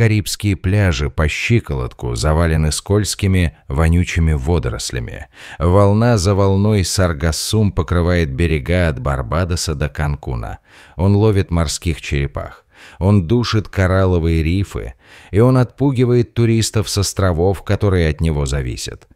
Карибские пляжи по щиколотку завалены скользкими, вонючими водорослями. Волна за волной саргассум покрывает берега от Барбадоса до Канкуна. Он ловит морских черепах. Он душит коралловые рифы, и он отпугивает туристов с островов, которые от него зависят.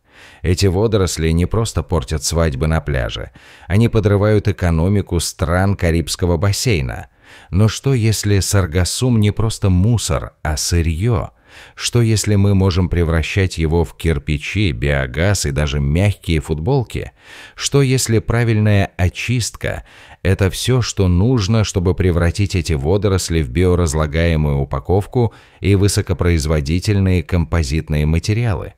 Эти водоросли не просто портят свадьбы на пляже, они подрывают экономику стран Карибского бассейна – но что, если саргасум не просто мусор, а сырье? Что, если мы можем превращать его в кирпичи, биогаз и даже мягкие футболки? Что, если правильная очистка – это все, что нужно, чтобы превратить эти водоросли в биоразлагаемую упаковку и высокопроизводительные композитные материалы?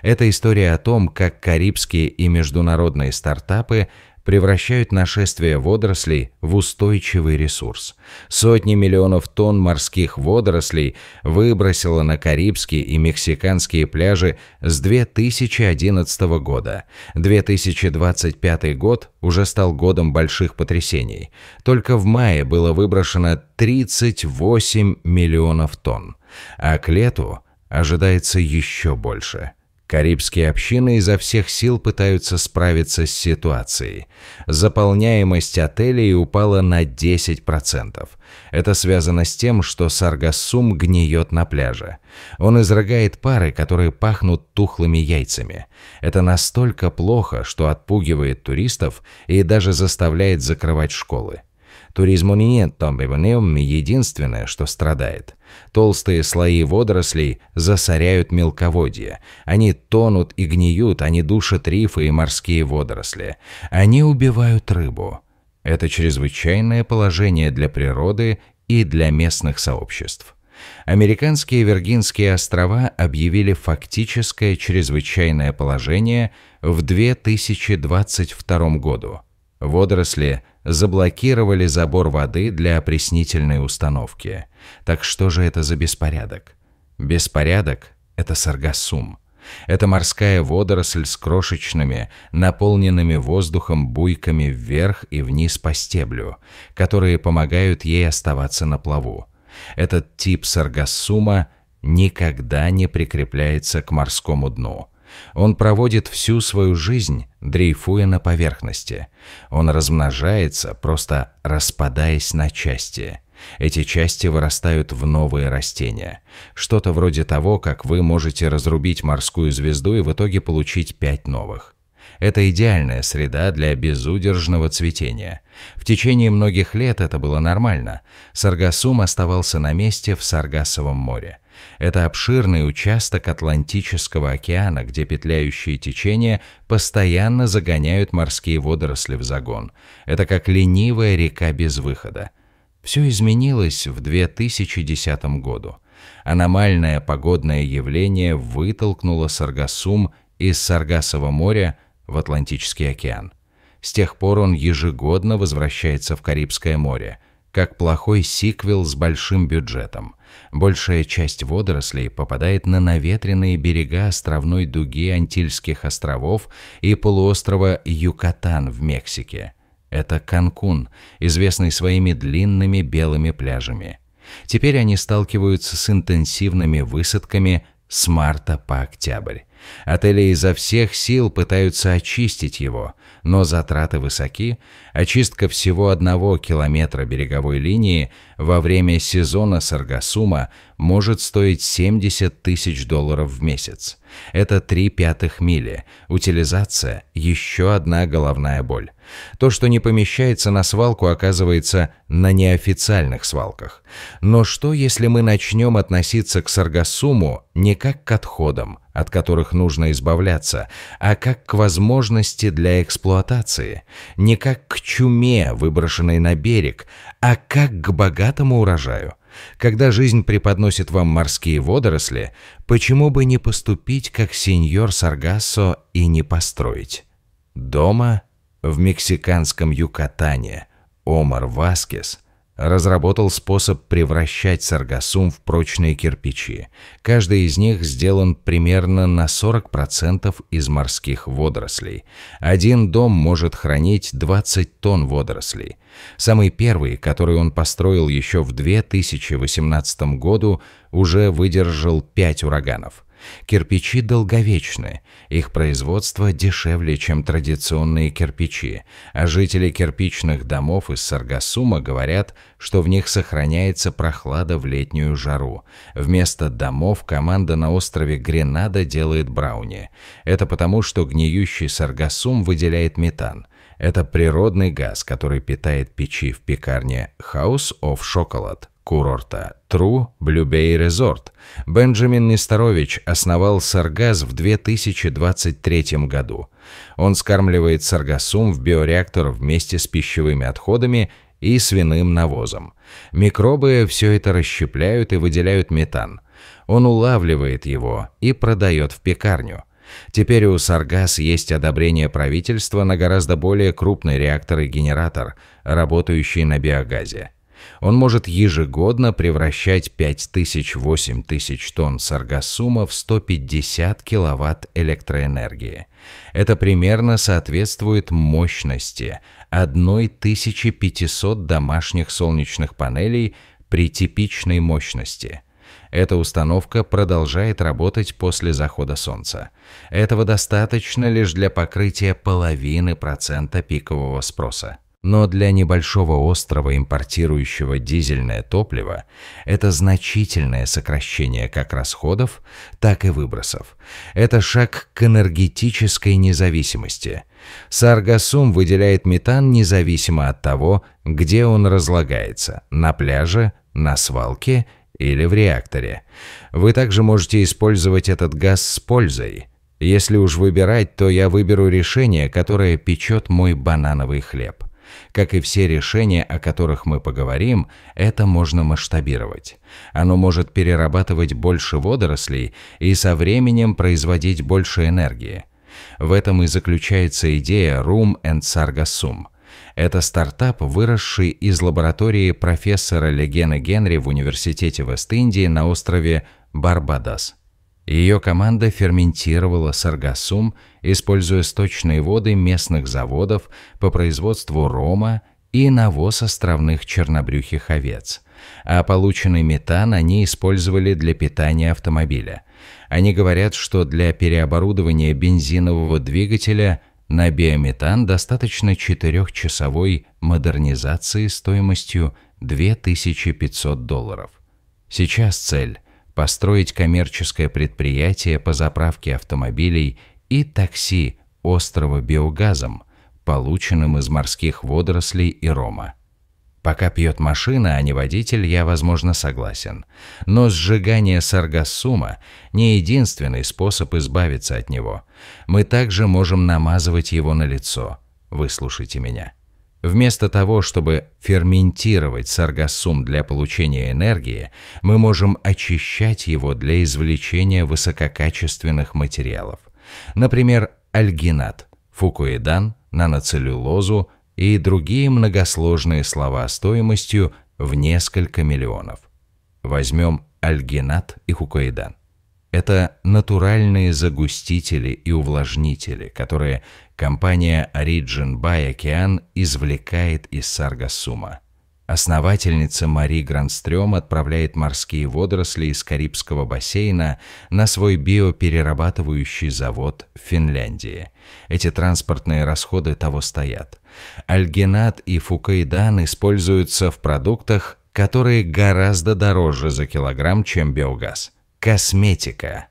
Это история о том, как карибские и международные стартапы превращают нашествие водорослей в устойчивый ресурс. Сотни миллионов тонн морских водорослей выбросило на карибские и мексиканские пляжи с 2011 года. 2025 год уже стал годом больших потрясений. Только в мае было выброшено 38 миллионов тонн, а к лету ожидается еще больше – Карибские общины изо всех сил пытаются справиться с ситуацией. Заполняемость отелей упала на 10%. Это связано с тем, что саргассум гниет на пляже. Он изрыгает пары, которые пахнут тухлыми яйцами. Это настолько плохо, что отпугивает туристов и даже заставляет закрывать школы. Туризму не нет, Томбибонеум единственное, что страдает. Толстые слои водорослей засоряют мелководье. Они тонут и гниют, они душат рифы и морские водоросли. Они убивают рыбу. Это чрезвычайное положение для природы и для местных сообществ. Американские Виргинские острова объявили фактическое чрезвычайное положение в 2022 году – Водоросли заблокировали забор воды для опреснительной установки. Так что же это за беспорядок? Беспорядок – это саргассум. Это морская водоросль с крошечными, наполненными воздухом буйками вверх и вниз по стеблю, которые помогают ей оставаться на плаву. Этот тип саргассума никогда не прикрепляется к морскому дну – он проводит всю свою жизнь, дрейфуя на поверхности. Он размножается, просто распадаясь на части. Эти части вырастают в новые растения. Что-то вроде того, как вы можете разрубить морскую звезду и в итоге получить пять новых. Это идеальная среда для безудержного цветения. В течение многих лет это было нормально. Саргасум оставался на месте в Саргасовом море. Это обширный участок Атлантического океана, где петляющие течения постоянно загоняют морские водоросли в загон. Это как ленивая река без выхода. Все изменилось в 2010 году. Аномальное погодное явление вытолкнуло Саргасум из Саргасово моря в Атлантический океан. С тех пор он ежегодно возвращается в Карибское море – как плохой сиквел с большим бюджетом. Большая часть водорослей попадает на наветренные берега островной дуги Антильских островов и полуострова Юкатан в Мексике. Это Канкун, известный своими длинными белыми пляжами. Теперь они сталкиваются с интенсивными высадками с марта по октябрь. Отели изо всех сил пытаются очистить его, но затраты высоки, Очистка всего одного километра береговой линии во время сезона Саргасума может стоить 70 тысяч долларов в месяц. Это три пятых мили. Утилизация – еще одна головная боль. То, что не помещается на свалку, оказывается на неофициальных свалках. Но что, если мы начнем относиться к Саргасуму не как к отходам, от которых нужно избавляться, а как к возможности для эксплуатации, не как к чуме, выброшенной на берег, а как к богатому урожаю. Когда жизнь преподносит вам морские водоросли, почему бы не поступить как сеньор Саргасо и не построить? Дома в мексиканском Юкатане Омар Васкес разработал способ превращать саргасум в прочные кирпичи. Каждый из них сделан примерно на 40% из морских водорослей. Один дом может хранить 20 тонн водорослей. Самый первый, который он построил еще в 2018 году, уже выдержал 5 ураганов. Кирпичи долговечны, их производство дешевле, чем традиционные кирпичи, а жители кирпичных домов из Саргасума говорят, что в них сохраняется прохлада в летнюю жару. Вместо домов команда на острове Гренада делает брауни. Это потому, что гниющий Саргасум выделяет метан – это природный газ, который питает печи в пекарне House of Chocolate курорта True Blue Bay Resort Бенджамин Нестарович основал Саргаз в 2023 году. Он скармливает саргасум в биореактор вместе с пищевыми отходами и свиным навозом. Микробы все это расщепляют и выделяют метан. Он улавливает его и продает в пекарню. Теперь у Саргас есть одобрение правительства на гораздо более крупный реактор и генератор, работающий на биогазе. Он может ежегодно превращать 5000-8000 тысяч тонн саргасума в 150 киловатт электроэнергии. Это примерно соответствует мощности 1500 домашних солнечных панелей при типичной мощности – эта установка продолжает работать после захода солнца. Этого достаточно лишь для покрытия половины процента пикового спроса. Но для небольшого острова, импортирующего дизельное топливо, это значительное сокращение как расходов, так и выбросов. Это шаг к энергетической независимости. Саргасум выделяет метан независимо от того, где он разлагается – на пляже, на свалке или в реакторе. Вы также можете использовать этот газ с пользой. Если уж выбирать, то я выберу решение, которое печет мой банановый хлеб. Как и все решения, о которых мы поговорим, это можно масштабировать. Оно может перерабатывать больше водорослей и со временем производить больше энергии. В этом и заключается идея Room and Sargassum. это стартап, выросший из лаборатории профессора Легена Генри в университете Вест-Индии на острове Барбадос. Ее команда ферментировала саргасум, используя сточные воды местных заводов по производству рома и навоз островных чернобрюхих овец. А полученный метан они использовали для питания автомобиля. Они говорят, что для переоборудования бензинового двигателя на биометан достаточно четырехчасовой модернизации стоимостью 2500 долларов. Сейчас цель построить коммерческое предприятие по заправке автомобилей и такси острова биогазом, полученным из морских водорослей и рома. Пока пьет машина, а не водитель, я, возможно, согласен. Но сжигание саргассума – не единственный способ избавиться от него. Мы также можем намазывать его на лицо. Выслушайте меня. Вместо того, чтобы ферментировать саргассум для получения энергии, мы можем очищать его для извлечения высококачественных материалов. Например, альгинат, фукуидан, наноцеллюлозу и другие многосложные слова стоимостью в несколько миллионов. Возьмем альгинат и фукуидан. Это натуральные загустители и увлажнители, которые компания Origin by Ocean извлекает из саргасума. Основательница Мари Гранстрём отправляет морские водоросли из Карибского бассейна на свой биоперерабатывающий завод в Финляндии. Эти транспортные расходы того стоят. Альгинат и фукаидан используются в продуктах, которые гораздо дороже за килограмм, чем биогаз. Косметика.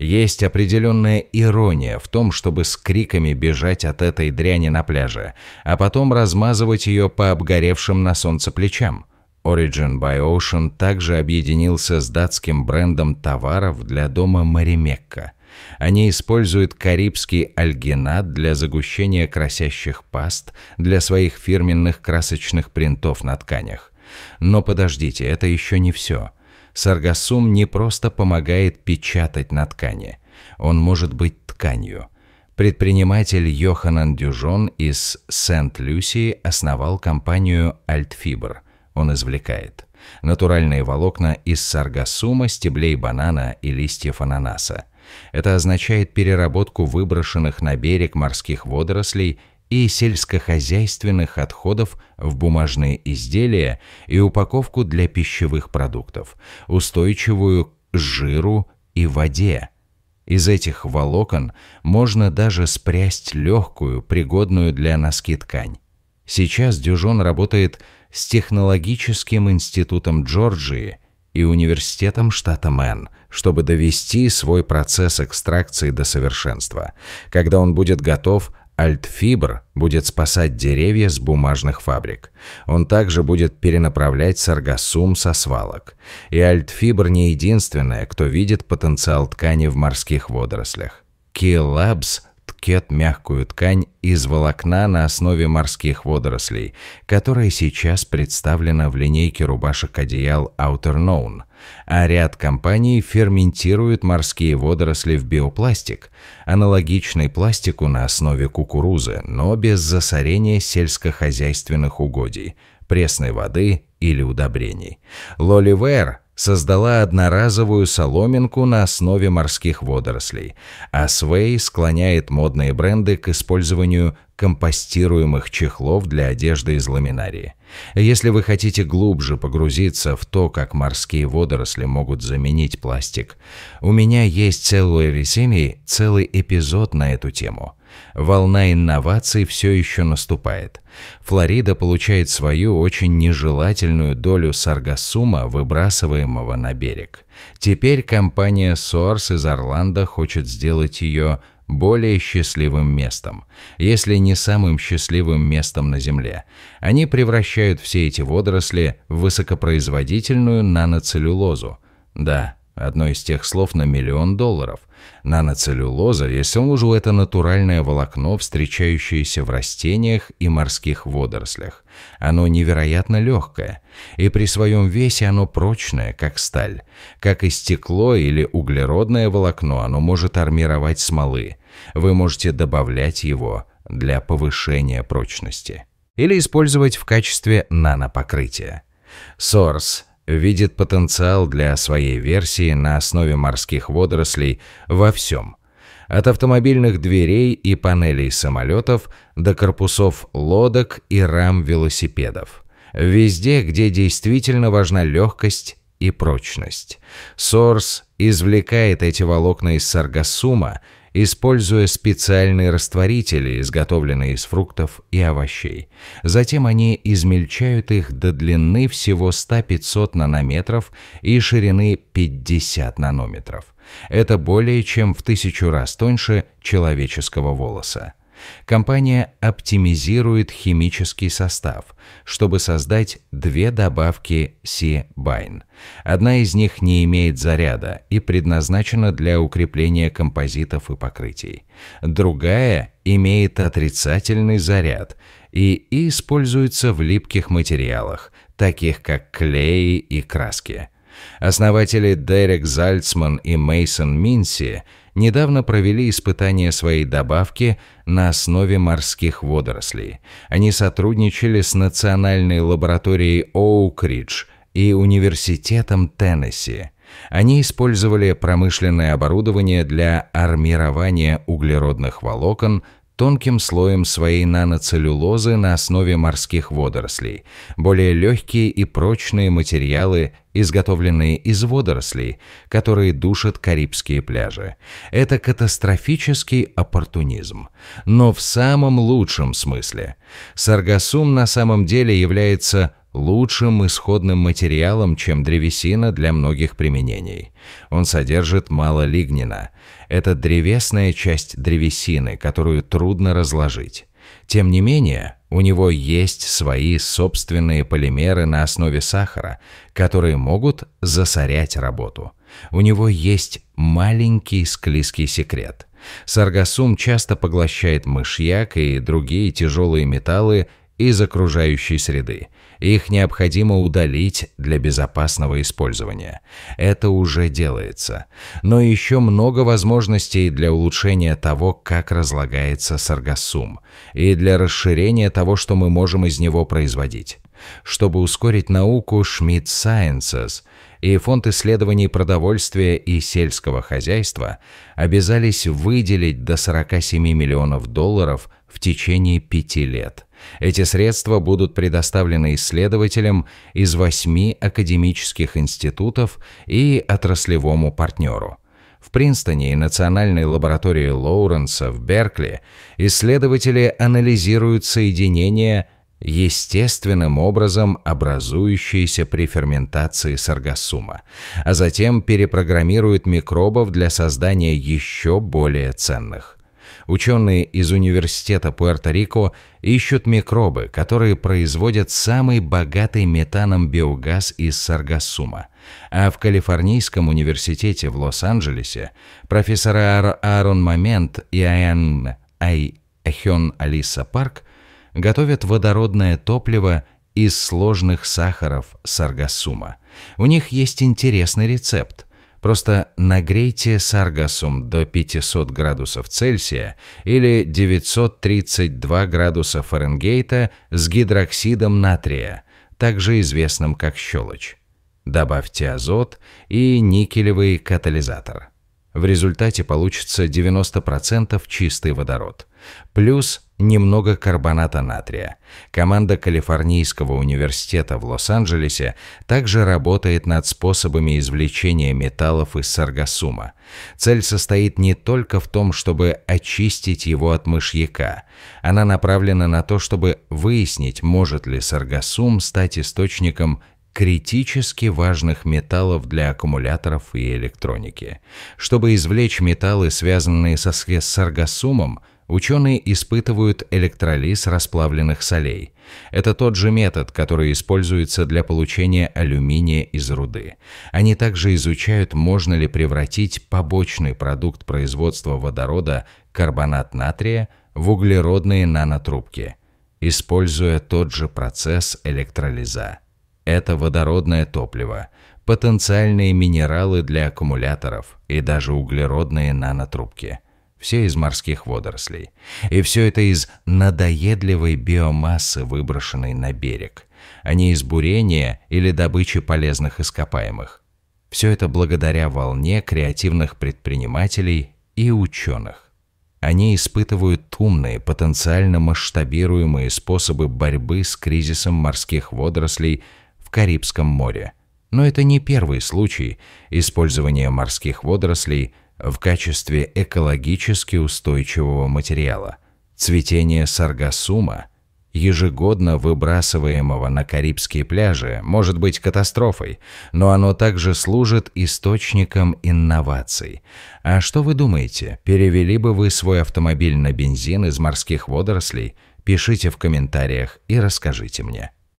Есть определенная ирония в том, чтобы с криками бежать от этой дряни на пляже, а потом размазывать ее по обгоревшим на солнце плечам. Origin by Ocean также объединился с датским брендом товаров для дома Маримекка. Они используют карибский альгинат для загущения красящих паст для своих фирменных красочных принтов на тканях. Но подождите, это еще не все. Саргасум не просто помогает печатать на ткани. Он может быть тканью. Предприниматель Йоханан Дюжон из Сент-Люсии основал компанию «Альтфибр». Он извлекает натуральные волокна из саргасума, стеблей банана и листьев ананаса. Это означает переработку выброшенных на берег морских водорослей и сельскохозяйственных отходов в бумажные изделия и упаковку для пищевых продуктов, устойчивую к жиру и воде. Из этих волокон можно даже спрясть легкую, пригодную для носки ткань. Сейчас Дюжон работает с технологическим институтом Джорджии и университетом штата Мэн, чтобы довести свой процесс экстракции до совершенства. Когда он будет готов, Альтфибр будет спасать деревья с бумажных фабрик. Он также будет перенаправлять саргасум со свалок. И Альтфибр не единственная, кто видит потенциал ткани в морских водорослях. Килабс ткет мягкую ткань из волокна на основе морских водорослей, которая сейчас представлена в линейке рубашек-одеял Outer Known – а ряд компаний ферментирует морские водоросли в биопластик, аналогичный пластику на основе кукурузы, но без засорения сельскохозяйственных угодий, пресной воды или удобрений. Лоливер создала одноразовую соломинку на основе морских водорослей, а Sway склоняет модные бренды к использованию компостируемых чехлов для одежды из ламинарии. Если вы хотите глубже погрузиться в то, как морские водоросли могут заменить пластик, у меня есть целую ресемии целый эпизод на эту тему – Волна инноваций все еще наступает. Флорида получает свою очень нежелательную долю саргассума, выбрасываемого на берег. Теперь компания Source из Орландо хочет сделать ее более счастливым местом, если не самым счастливым местом на Земле. Они превращают все эти водоросли в высокопроизводительную наноцеллюлозу. Да, Одно из тех слов на миллион долларов. Наноцеллюлоза Если есть лужу – это натуральное волокно, встречающееся в растениях и морских водорослях. Оно невероятно легкое, и при своем весе оно прочное, как сталь. Как и стекло или углеродное волокно, оно может армировать смолы. Вы можете добавлять его для повышения прочности. Или использовать в качестве нанопокрытия. Source видит потенциал для своей версии на основе морских водорослей во всем. От автомобильных дверей и панелей самолетов до корпусов лодок и рам велосипедов. Везде, где действительно важна легкость и прочность. Сорс извлекает эти волокна из саргасума используя специальные растворители, изготовленные из фруктов и овощей. Затем они измельчают их до длины всего 100-500 нанометров и ширины 50 нанометров. Это более чем в тысячу раз тоньше человеческого волоса. Компания оптимизирует химический состав, чтобы создать две добавки C-Bine. Одна из них не имеет заряда и предназначена для укрепления композитов и покрытий. Другая имеет отрицательный заряд и используется в липких материалах, таких как клей и краски. Основатели Дерек Зальцман и Мейсон Минси – недавно провели испытания своей добавки на основе морских водорослей. Они сотрудничали с Национальной лабораторией Оукридж и Университетом Теннесси. Они использовали промышленное оборудование для армирования углеродных волокон тонким слоем своей наноцеллюлозы на основе морских водорослей, более легкие и прочные материалы, изготовленные из водорослей, которые душат карибские пляжи. Это катастрофический оппортунизм, но в самом лучшем смысле. Саргасум на самом деле является лучшим исходным материалом, чем древесина для многих применений. Он содержит мало лигнина. Это древесная часть древесины, которую трудно разложить. Тем не менее, у него есть свои собственные полимеры на основе сахара, которые могут засорять работу. У него есть маленький склизкий секрет. Саргасум часто поглощает мышьяк и другие тяжелые металлы из окружающей среды, их необходимо удалить для безопасного использования. Это уже делается. Но еще много возможностей для улучшения того, как разлагается саргасум, и для расширения того, что мы можем из него производить. Чтобы ускорить науку Schmidt Sciences и Фонд исследований продовольствия и сельского хозяйства обязались выделить до 47 миллионов долларов в течение пяти лет – эти средства будут предоставлены исследователям из восьми академических институтов и отраслевому партнеру. В Принстоне и Национальной лаборатории Лоуренса в Беркли исследователи анализируют соединения, естественным образом образующиеся при ферментации саргасума, а затем перепрограммируют микробов для создания еще более ценных. Ученые из Университета Пуэрто-Рико ищут микробы, которые производят самый богатый метаном биогаз из саргасума. А в Калифорнийском университете в Лос-Анджелесе профессора Аарон Момент и Айн Ай Эхен Алиса Парк готовят водородное топливо из сложных сахаров саргасума. У них есть интересный рецепт – Просто нагрейте саргасум до 500 градусов Цельсия или 932 градуса Фаренгейта с гидроксидом натрия, также известным как щелочь. Добавьте азот и никелевый катализатор. В результате получится 90% чистый водород, плюс немного карбоната натрия. Команда Калифорнийского университета в Лос-Анджелесе также работает над способами извлечения металлов из саргасума. Цель состоит не только в том, чтобы очистить его от мышьяка. Она направлена на то, чтобы выяснить, может ли саргасум стать источником критически важных металлов для аккумуляторов и электроники. Чтобы извлечь металлы, связанные со саргасумом, Ученые испытывают электролиз расплавленных солей. Это тот же метод, который используется для получения алюминия из руды. Они также изучают, можно ли превратить побочный продукт производства водорода, карбонат натрия, в углеродные нанотрубки, используя тот же процесс электролиза. Это водородное топливо, потенциальные минералы для аккумуляторов и даже углеродные нанотрубки – все из морских водорослей. И все это из надоедливой биомассы, выброшенной на берег, а не из бурения или добычи полезных ископаемых. Все это благодаря волне креативных предпринимателей и ученых. Они испытывают умные, потенциально масштабируемые способы борьбы с кризисом морских водорослей в Карибском море. Но это не первый случай использования морских водорослей – в качестве экологически устойчивого материала. Цветение саргасума, ежегодно выбрасываемого на Карибские пляжи, может быть катастрофой, но оно также служит источником инноваций. А что вы думаете, перевели бы вы свой автомобиль на бензин из морских водорослей? Пишите в комментариях и расскажите мне.